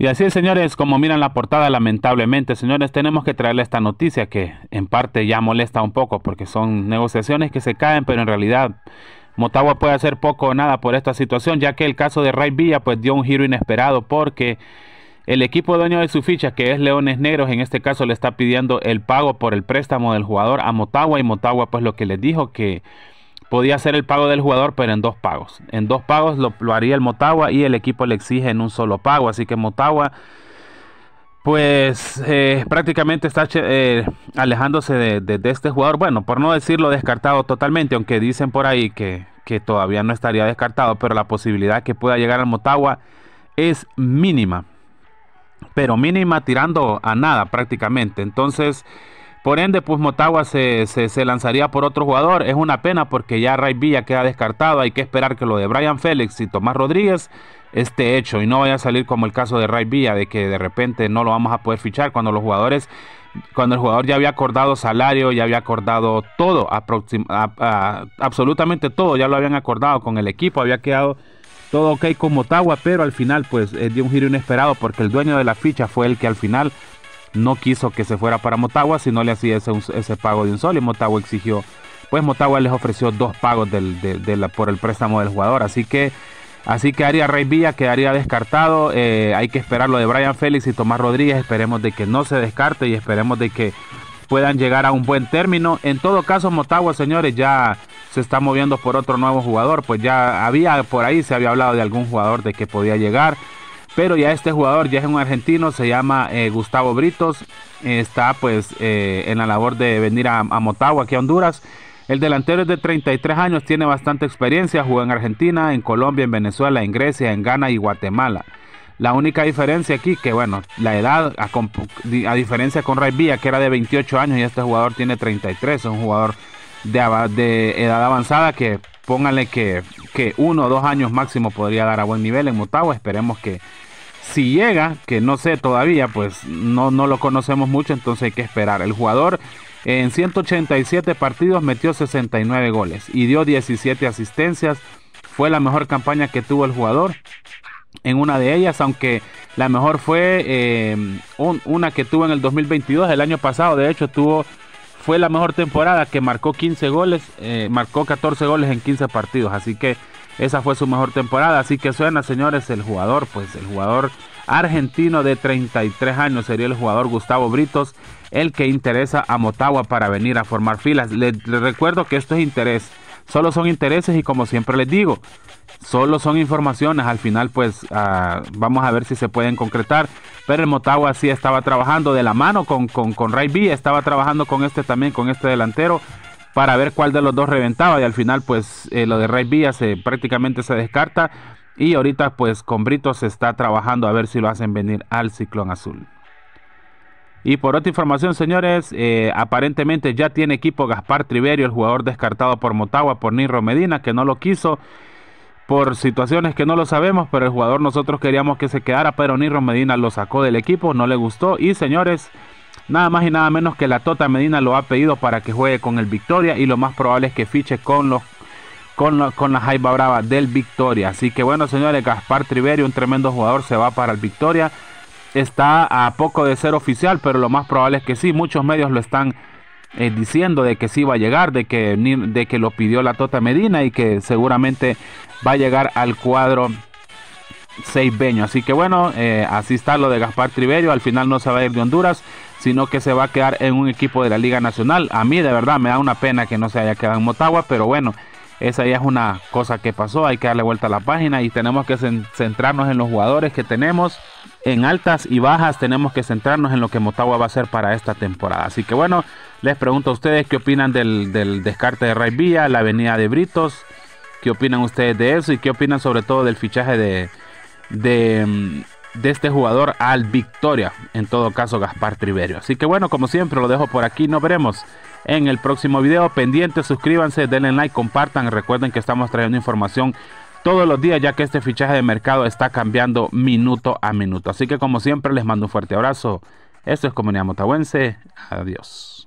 Y así, señores, como miran la portada, lamentablemente, señores, tenemos que traerle esta noticia que en parte ya molesta un poco porque son negociaciones que se caen, pero en realidad Motagua puede hacer poco o nada por esta situación, ya que el caso de Ray Villa pues dio un giro inesperado porque el equipo dueño de su ficha, que es Leones Negros, en este caso le está pidiendo el pago por el préstamo del jugador a Motagua y Motagua pues lo que le dijo que podía hacer el pago del jugador, pero en dos pagos. En dos pagos lo, haría el Motagua y el equipo le exige en un solo pago. Así que Motagua, pues eh, prácticamente está eh, alejándose de, este jugador. Bueno, por no decirlo descartado totalmente, aunque dicen por ahí que, que todavía no estaría descartado, pero la posibilidad que pueda llegar al Motagua es mínima. Pero mínima tirando a nada prácticamente. Entonces... Por ende, pues Motagua se, se, lanzaría por otro jugador. Es una pena porque ya Ray Villa queda descartado. Hay que esperar que lo de Brian Félix y Tomás Rodríguez esté hecho y no vaya a salir como el caso de Ray Villa, de que de repente no lo vamos a poder fichar cuando los jugadores, cuando el jugador ya había acordado salario, ya había acordado todo, absolutamente todo, ya lo habían acordado con el equipo, había quedado todo ok con Motagua, pero al final pues eh, dio un giro inesperado porque el dueño de la ficha fue el que al final no quiso que se fuera para Motagua si no le hacía ese, pago de un sol y Motagua exigió, pues Motagua les ofreció dos pagos por el préstamo del jugador, así que así que Rey Villa quedaría descartado, eh, hay que esperar lo de Brian Félix y Tomás Rodríguez, esperemos de que no se descarte y esperemos de que puedan llegar a un buen término. En todo caso, Motagua, señores, ya se está moviendo por otro nuevo jugador, pues ya había por ahí se había hablado de algún jugador de que podía llegar. Pero ya este jugador ya es un argentino, se llama eh, Gustavo Britos, está pues eh, en la labor de venir a, Motagua, aquí a Honduras. El delantero es de 33 años, tiene bastante experiencia, jugó en Argentina, en Colombia, en Venezuela, en Grecia, en Ghana y Guatemala. La única diferencia aquí, que bueno, la edad, a, diferencia con Ray Villa, que era de 28 años y este jugador tiene 33, es un jugador de, de edad avanzada que póngale que, que uno o dos años máximo podría dar a buen nivel en Motagua, esperemos que, si llega, que no sé todavía, pues no, no lo conocemos mucho, entonces hay que esperar. El jugador en 187 partidos metió 69 goles y dio 17 asistencias. Fue la mejor campaña que tuvo el jugador en una de ellas, aunque la mejor fue em, una que tuvo en el 2022, el año pasado, de hecho, tuvo, fue la mejor temporada que marcó 15 goles, eh, marcó 14 goles en 15 partidos, así que esa fue su mejor temporada, así que suena, señores, el jugador, pues el jugador argentino de 33 años sería el jugador Gustavo Britos, el que interesa a Motagua para venir a formar filas. Les, recuerdo que esto es interés, solo son intereses y como siempre les digo, solo son informaciones. Al final, pues ah, vamos a ver si se pueden concretar. Pero el Motagua sí estaba trabajando de la mano con, con, con Ray B, estaba trabajando con este también, con este delantero para ver cuál de los dos reventaba y al final pues eh, lo de Ray Villa se, prácticamente se descarta y ahorita pues con Brito se está trabajando a ver si lo hacen venir al Ciclón Azul. Y por otra información señores, eh, aparentemente ya tiene equipo Gaspar Triverio, el jugador descartado por Motagua, por Niro Medina, que no lo quiso por situaciones que no lo sabemos, pero el jugador nosotros queríamos que se quedara, pero Niro Medina lo sacó del equipo, no le gustó y señores... Nada más y nada menos que la Tota Medina lo ha pedido para que juegue con el Victoria y lo más probable es que fiche con los con, con la Jaiba Brava del Victoria. Así que bueno, señores, Gaspar Triverio, un tremendo jugador, se va para el Victoria. Está a poco de ser oficial, pero lo más probable es que sí. Muchos medios lo están eh, diciendo de que sí va a llegar, de que, de que lo pidió la Tota Medina y que seguramente va a llegar al cuadro seisbeño. Así que bueno, eh, así está lo de Gaspar Triverio. Al final no se va a ir de Honduras sino que se va a quedar en un equipo de la Liga Nacional. A mí de verdad me da una pena que no se haya quedado en Motagua, pero bueno, esa ya es una cosa que pasó, hay que darle vuelta a la página y tenemos que centrarnos en los jugadores que tenemos. En altas y bajas tenemos que centrarnos en lo que Motagua va a hacer para esta temporada. Así que bueno, les pregunto a ustedes qué opinan del, descarte de Ray Villa, la avenida de Britos, qué opinan ustedes de eso y qué opinan sobre todo del fichaje de, de mm, de este jugador al Victoria, en todo caso Gaspar Triverio. Así que bueno, como siempre lo dejo por aquí, nos veremos en el próximo video. Pendiente, suscríbanse, denle like, compartan, recuerden que estamos trayendo información todos los días ya que este fichaje de mercado está cambiando minuto a minuto. Así que como siempre les mando un fuerte abrazo. Esto es Comunidad Motahuense. Adiós.